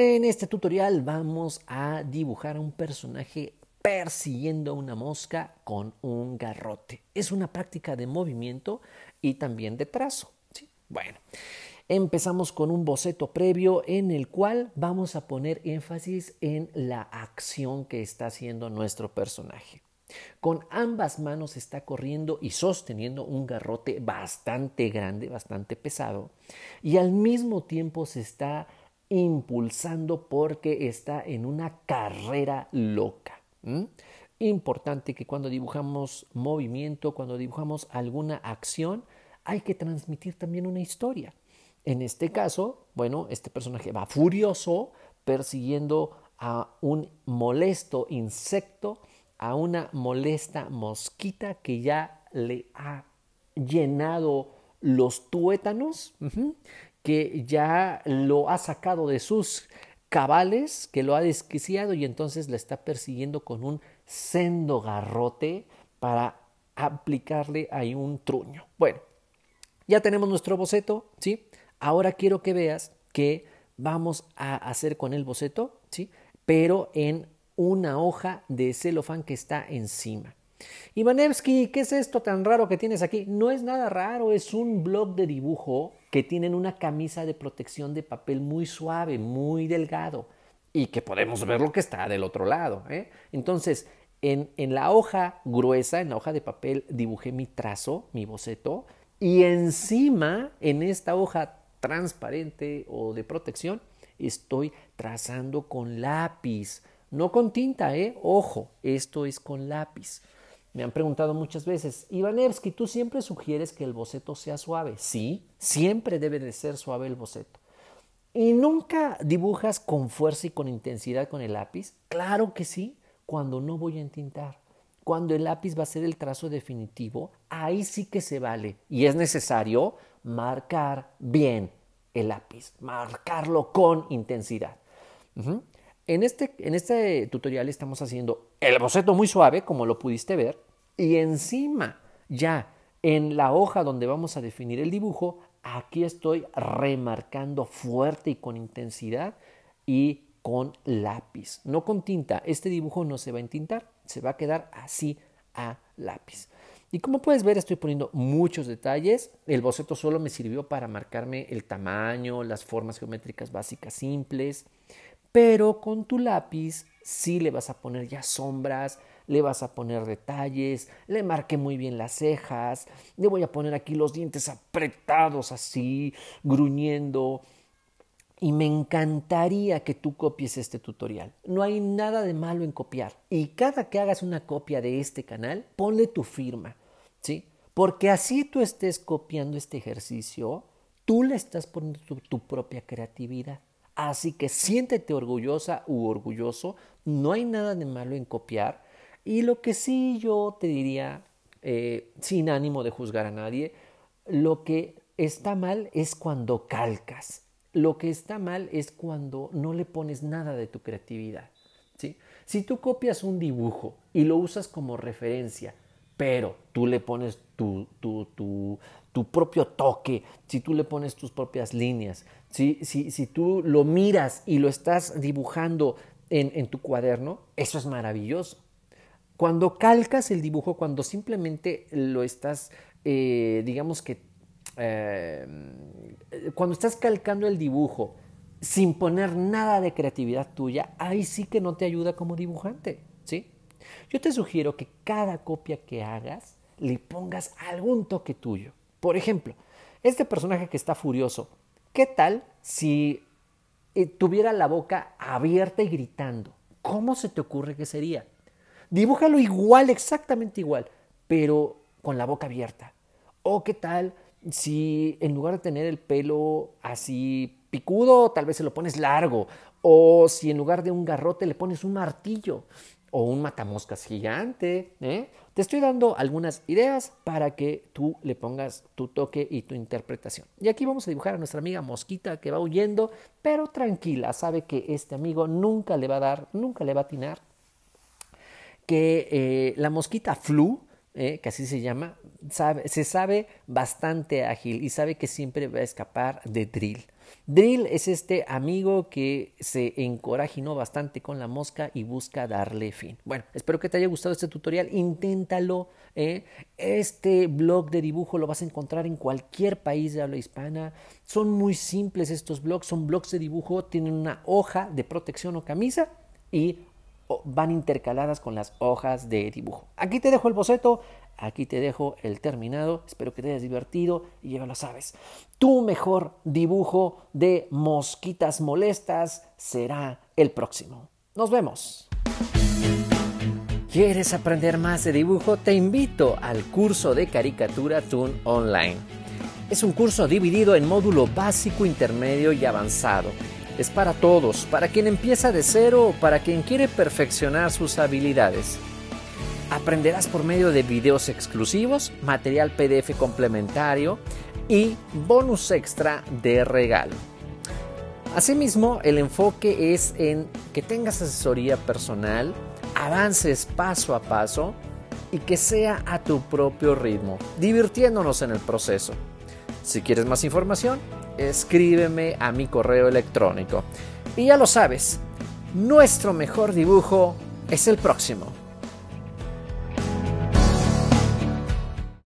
En este tutorial vamos a dibujar a un personaje persiguiendo una mosca con un garrote. Es una práctica de movimiento y también de trazo. ¿sí? Bueno, empezamos con un boceto previo en el cual vamos a poner énfasis en la acción que está haciendo nuestro personaje. Con ambas manos está corriendo y sosteniendo un garrote bastante grande, bastante pesado, y al mismo tiempo se está impulsando porque está en una carrera loca. Importante que cuando dibujamos movimiento, cuando dibujamos alguna acción, hay que transmitir también una historia. En este caso, bueno, este personaje va furioso persiguiendo a un molesto insecto, a una molesta mosquita que ya le ha llenado los tuétanos que ya lo ha sacado de sus cabales, que lo ha desquiciado y entonces la está persiguiendo con un sendo garrote para aplicarle ahí un truño. Bueno, ya tenemos nuestro boceto, ¿sí? Ahora quiero que veas qué vamos a hacer con el boceto, ¿sí? Pero en una hoja de celofán que está encima. Ivanevsky, ¿qué es esto tan raro que tienes aquí? No es nada raro, es un blog de dibujo que tienen una camisa de protección de papel muy suave, muy delgado, y que podemos ver lo que está del otro lado. ¿eh? Entonces, en, en la hoja gruesa, en la hoja de papel, dibujé mi trazo, mi boceto, y encima, en esta hoja transparente o de protección, estoy trazando con lápiz, no con tinta, ¿eh? Ojo, esto es con lápiz. Me han preguntado muchas veces, Ivanevsky, tú siempre sugieres que el boceto sea suave. Sí, siempre debe de ser suave el boceto. ¿Y nunca dibujas con fuerza y con intensidad con el lápiz? Claro que sí, cuando no voy a entintar. Cuando el lápiz va a ser el trazo definitivo, ahí sí que se vale. Y es necesario marcar bien el lápiz, marcarlo con intensidad. En este, en este tutorial estamos haciendo el boceto muy suave, como lo pudiste ver, y encima, ya en la hoja donde vamos a definir el dibujo, aquí estoy remarcando fuerte y con intensidad y con lápiz, no con tinta. Este dibujo no se va a entintar, se va a quedar así a lápiz. Y como puedes ver, estoy poniendo muchos detalles. El boceto solo me sirvió para marcarme el tamaño, las formas geométricas básicas simples, pero con tu lápiz sí le vas a poner ya sombras, le vas a poner detalles, le marqué muy bien las cejas, le voy a poner aquí los dientes apretados así, gruñendo. Y me encantaría que tú copies este tutorial. No hay nada de malo en copiar. Y cada que hagas una copia de este canal, ponle tu firma, ¿sí? Porque así tú estés copiando este ejercicio, tú le estás poniendo tu propia creatividad. Así que siéntete orgullosa u orgulloso, no hay nada de malo en copiar. Y lo que sí yo te diría, eh, sin ánimo de juzgar a nadie, lo que está mal es cuando calcas, lo que está mal es cuando no le pones nada de tu creatividad. ¿sí? Si tú copias un dibujo y lo usas como referencia, pero tú le pones tu, tu, tu, tu propio toque, si tú le pones tus propias líneas, si, si tú lo miras y lo estás dibujando en, tu cuaderno, eso es maravilloso. Cuando calcas el dibujo, cuando simplemente lo estás, eh, digamos que, eh, cuando estás calcando el dibujo sin poner nada de creatividad tuya, ahí sí que no te ayuda como dibujante, ¿sí? Yo te sugiero que cada copia que hagas le pongas algún toque tuyo. Por ejemplo, este personaje que está furioso, ¿qué tal si eh, tuviera la boca abierta y gritando? ¿Cómo se te ocurre que sería? Dibújalo igual, exactamente igual, pero con la boca abierta. ¿O qué tal si en lugar de tener el pelo así picudo, tal vez se lo pones largo? O si en lugar de un garrote le pones un martillo o un matamoscas gigante. ¿eh? Te estoy dando algunas ideas para que tú le pongas tu toque y tu interpretación. Y aquí vamos a dibujar a nuestra amiga Mosquita que va huyendo, pero tranquila, sabe que este amigo nunca le va a dar, nunca le va a atinar. Que eh, la mosquita flu, ¿eh? que así se llama, se sabe bastante ágil y sabe que siempre va a escapar de drill. Drill es este amigo que se encorajinó bastante con la mosca y busca darle fin. Bueno, espero que te haya gustado este tutorial. Inténtalo. ¿eh? Este blog de dibujo lo vas a encontrar en cualquier país de habla hispana. Son muy simples estos blogs. Son blogs de dibujo. Tienen una hoja de protección o camisa y van intercaladas con las hojas de dibujo. Aquí te dejo el boceto. Aquí te dejo el terminado. Espero que te hayas divertido y ya lo sabes. Tu mejor dibujo de mosquitas molestas será el próximo. Nos vemos. ¿Quieres aprender más de dibujo? Te invito al curso de caricatura Toon Online. Es un curso dividido en módulo básico, intermedio y avanzado. Es para todos, para quien empieza de cero o para quien quiere perfeccionar sus habilidades. Aprenderás por medio de videos exclusivos, material PDF complementario y bonus extra de regalo. Asimismo, el enfoque es en que tengas asesoría personal, avances paso a paso y que sea a tu propio ritmo, divirtiéndonos en el proceso. Si quieres más información, escríbeme a mi correo electrónico. Y ya lo sabes, nuestro mejor dibujo es el próximo.